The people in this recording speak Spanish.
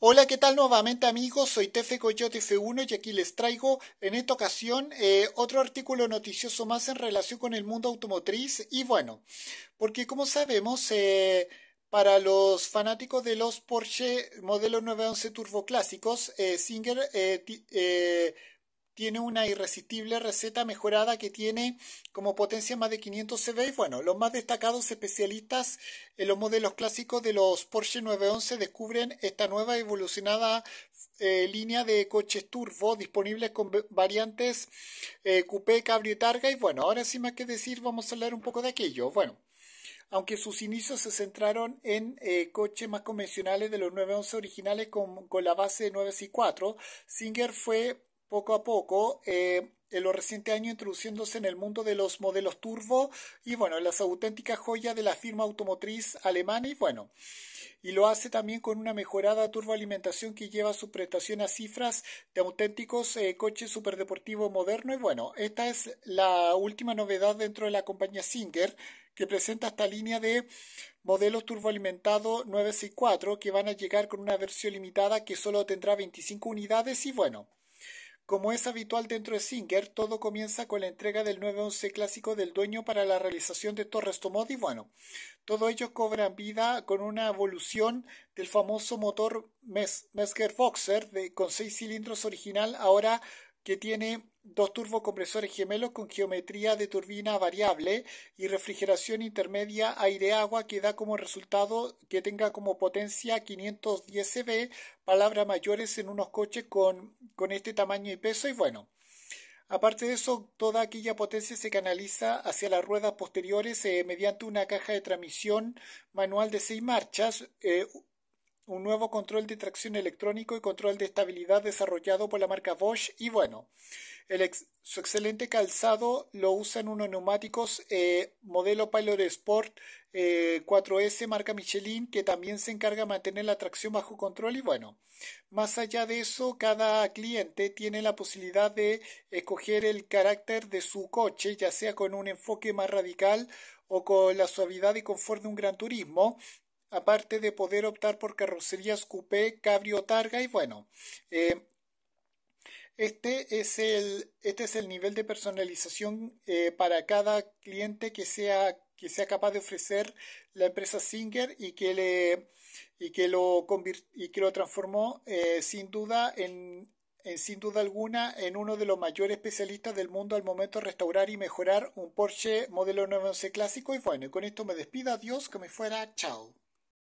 Hola, ¿qué tal nuevamente amigos? Soy Tefe Coyote F1 y aquí les traigo en esta ocasión eh, otro artículo noticioso más en relación con el mundo automotriz y bueno, porque como sabemos... Eh, para los fanáticos de los Porsche modelo 911 Turbo Clásicos, eh, Singer tiene una irresistible receta mejorada que tiene como potencia más de 500 CV. bueno, los más destacados especialistas en los modelos clásicos de los Porsche 911 descubren esta nueva evolucionada eh, línea de coches turbo disponibles con variantes eh, coupé, cabrio y targa. Y bueno, ahora sin más que decir, vamos a hablar un poco de aquello. Bueno. Aunque sus inicios se centraron en eh, coches más convencionales de los 911 originales con, la base 9-4, Singer fue poco a poco eh, en los recientes años introduciéndose en el mundo de los modelos turbo y bueno, las auténticas joyas de la firma automotriz alemana y bueno, y lo hace también con una mejorada turboalimentación que lleva su prestación a cifras de auténticos eh, coches superdeportivos modernos y bueno, esta es la última novedad dentro de la compañía Singer que presenta esta línea de modelos turboalimentados 964 que van a llegar con una versión limitada que solo tendrá 25 unidades y bueno, como es habitual dentro de Singer, todo comienza con la entrega del 911 clásico del dueño para la realización de Torres y Bueno, todo ello cobra vida con una evolución del famoso motor Mes Mesger foxer de, con seis cilindros original, ahora que tiene dos turbocompresores gemelos con geometría de turbina variable y refrigeración intermedia aire-agua que da como resultado que tenga como potencia 510 CV, palabras mayores en unos coches con, con este tamaño y peso y bueno. Aparte de eso, toda aquella potencia se canaliza hacia las ruedas posteriores eh, mediante una caja de transmisión manual de seis marchas, eh, un nuevo control de tracción electrónico y control de estabilidad desarrollado por la marca Bosch y bueno, el su excelente calzado lo usan unos neumáticos eh, modelo Pilot Sport 4S eh, marca Michelin que también se encarga de mantener la tracción bajo control y bueno, más allá de eso cada cliente tiene la posibilidad de escoger el carácter de su coche ya sea con un enfoque más radical o con la suavidad y confort de un gran turismo aparte de poder optar por carrocerías coupé, cabrio, targa y bueno. Eh, este es, el, este es el nivel de personalización eh, para cada cliente que sea, que sea capaz de ofrecer la empresa Singer y que, le, que, lo, y que lo transformó eh, sin duda en, sin duda alguna en uno de los mayores especialistas del mundo al momento de restaurar y mejorar un Porsche modelo 911 clásico y bueno, con esto me despido, adiós, que me fuera, chao.